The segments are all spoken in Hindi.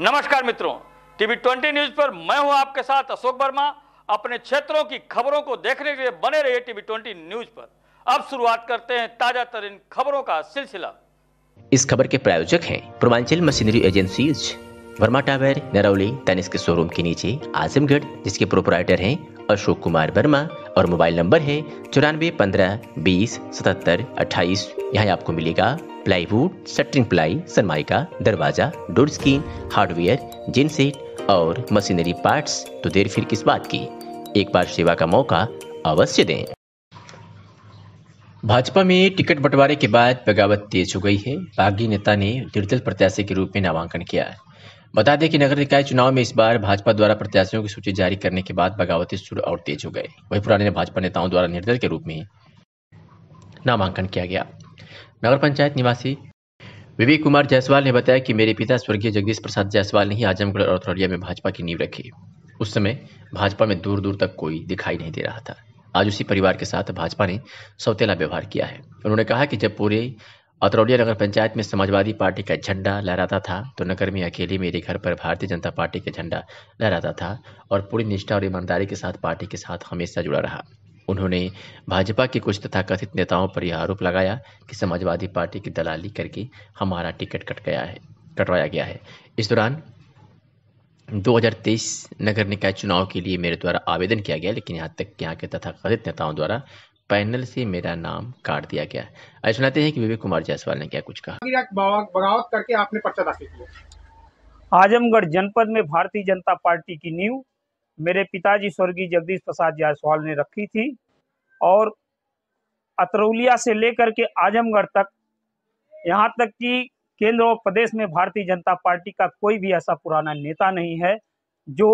नमस्कार मित्रों टीवी ट्वेंटी न्यूज पर मैं हूं आपके साथ अशोक वर्मा अपने क्षेत्रों की खबरों को देखने के लिए बने रहिए टीवी ट्वेंटी न्यूज पर अब शुरुआत करते हैं ताजा तरीन खबरों का सिलसिला इस खबर के प्रायोजक हैं Purvanchal machinery agencies Verma tower Narauli के शोरूम के नीचे आजमगढ़ जिसके प्रोपराइटर हैं अशोक कुमार वर्मा और मोबाइल नंबर है चौरानवे पंद्रह बीस सतहत्तर अट्ठाईस यहाँ आपको मिलेगा प्लाईवुड शटरिंग प्लाई सनमाइका दरवाजा डोर स्क्रीन हार्डवेयर जिनसेट और मशीनरी पार्ट्स तो देर फिर किस बात की एक बार सेवा का मौका अवश्य दें भाजपा में टिकट बंटवारे के बाद बगावत तेज हो गई है बागी नेता ने निर्दल प्रत्याशी के रूप में नामांकन किया है बता दें कि नगर निकाय चुनाव में इस बार भाजपा द्वारा प्रत्याशियों की सूची जारी करने के बाद बगावती सुर और तेज हो गए वही पुराने भाजपा नेताओं द्वारा निर्दल के रूप में नामांकन किया गया नगर पंचायत निवासी विवेक कुमार जायसवाल ने बताया कि मेरे पिता स्वर्गीय जगदीश प्रसाद जायसवाल ने ही आजमगढ़ और औरथौलिया में भाजपा की नींव रखी उस समय भाजपा में दूर दूर तक कोई दिखाई नहीं दे रहा था आज उसी परिवार के साथ भाजपा ने सौतेला व्यवहार किया है उन्होंने कहा कि जब पूरे अतरौलिया नगर पंचायत में समाजवादी पार्टी का झंडा लहराता था तो नगर में अकेले मेरे घर पर भारतीय जनता पार्टी का झंडा लहराता था और पूरी निष्ठा और ईमानदारी के साथ पार्टी के साथ हमेशा जुड़ा रहा उन्होंने भाजपा के कुछ तथाकथित नेताओं पर यह आरोप लगाया कि समाजवादी पार्टी की दलाली करके हमारा टिकट कट गया है कटवाया गया है इस दौरान 2023 नगर निकाय चुनाव के लिए मेरे द्वारा आवेदन किया गया लेकिन यहाँ तक यहाँ के तथाकथित नेताओं द्वारा पैनल से मेरा नाम काट दिया गया आज सुनाते हैं कि विवेक कुमार जायसवाल ने क्या कुछ कहा बगावत करके आपने पर्चा दाखिल किया आजमगढ़ जनपद में भारतीय जनता पार्टी की नींव मेरे पिताजी स्वर्गीय जगदीश प्रसाद जायसवाल ने रखी थी और अतरौलिया से लेकर के आजमगढ़ तक यहाँ तक कि केंद्र और प्रदेश में भारतीय जनता पार्टी का कोई भी ऐसा पुराना नेता नहीं है जो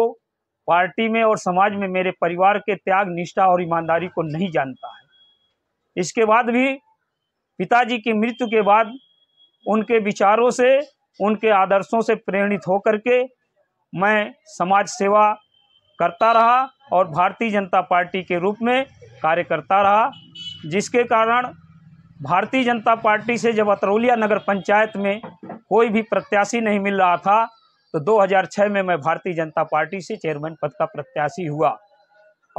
पार्टी में और समाज में मेरे परिवार के त्याग निष्ठा और ईमानदारी को नहीं जानता है इसके बाद भी पिताजी की मृत्यु के बाद उनके विचारों से उनके आदर्शों से प्रेरित होकर के मैं समाज सेवा करता रहा और भारतीय जनता पार्टी के रूप में कार्य करता रहा जिसके कारण भारतीय जनता पार्टी से जब अतरौलिया नगर पंचायत में कोई भी प्रत्याशी नहीं मिल रहा था तो 2006 में मैं भारतीय जनता पार्टी से चेयरमैन पद का प्रत्याशी हुआ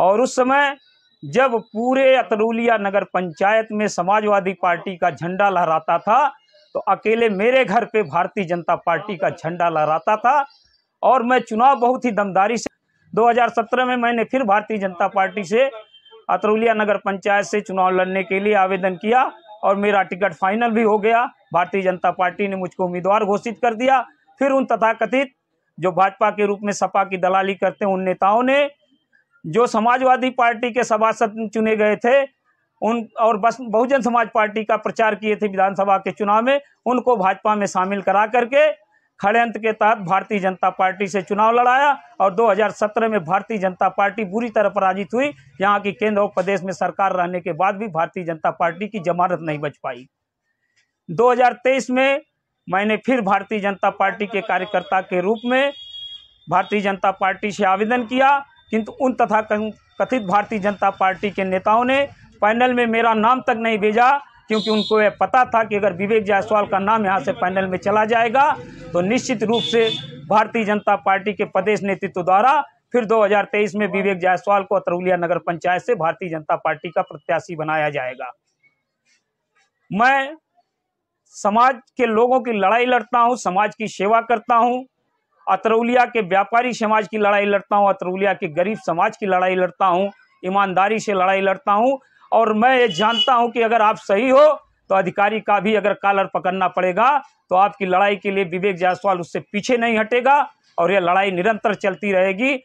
और उस समय जब पूरे अतरूलिया नगर पंचायत में समाजवादी पार्टी का झंडा लहराता था तो अकेले मेरे घर पे भारतीय जनता पार्टी का झंडा लहराता था और मैं चुनाव बहुत ही दमदारी से 2017 में मैंने फिर भारतीय जनता पार्टी से अतरूलिया नगर पंचायत से चुनाव लड़ने के लिए आवेदन किया और मेरा टिकट फाइनल भी हो गया भारतीय जनता पार्टी ने मुझको उम्मीदवार घोषित कर दिया फिर उन तथाकथित जो भाजपा के रूप में सपा की दलाली करते हैं उन नेताओं ने जो समाजवादी पार्टी के सभासद चुने गए थे उन और बस बहुजन समाज पार्टी का प्रचार किए थे विधानसभा के चुनाव में उनको भाजपा में शामिल करा करके खड़ेंत के तहत भारतीय जनता पार्टी से चुनाव लड़ाया और 2017 में भारतीय जनता पार्टी बुरी तरह पराजित हुई यहाँ की केंद्र और प्रदेश में सरकार रहने के बाद भी भारतीय जनता पार्टी की जमानत नहीं बच पाई 2023 में मैंने फिर भारतीय जनता पार्टी के कार्यकर्ता के रूप में भारतीय जनता पार्टी से आवेदन किया किंतु उन तथा कथित भारतीय जनता पार्टी के नेताओं ने पैनल में मेरा नाम तक नहीं भेजा क्योंकि उनको यह पता था कि अगर विवेक जायसवाल का नाम यहाँ से पैनल में चला जाएगा तो निश्चित रूप से भारतीय जनता पार्टी के प्रदेश नेतृत्व द्वारा फिर 2023 में विवेक जायसवाल को अतरौलिया नगर पंचायत से भारतीय जनता पार्टी का प्रत्याशी बनाया जाएगा मैं समाज के लोगों की लड़ाई लड़ता हूँ समाज की सेवा करता हूँ अतरौलिया के व्यापारी समाज की लड़ाई लड़ता हूँ अतरौलिया के गरीब समाज की लड़ाई लड़ता हूँ ईमानदारी से लड़ाई लड़ता हूँ और मैं ये जानता हूँ कि अगर आप सही हो तो अधिकारी का भी अगर कालर पकड़ना पड़ेगा तो आपकी लड़ाई के लिए विवेक जायसवाल उससे पीछे नहीं हटेगा और यह लड़ाई निरंतर चलती रहेगी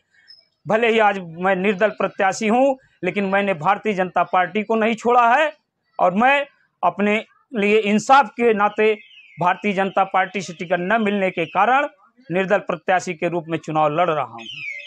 भले ही आज मैं निर्दल प्रत्याशी हूँ लेकिन मैंने भारतीय जनता पार्टी को नहीं छोड़ा है और मैं अपने लिए इंसाफ के नाते भारतीय जनता पार्टी से टिकट न मिलने के कारण निर्दल प्रत्याशी के रूप में चुनाव लड़ रहा हूँ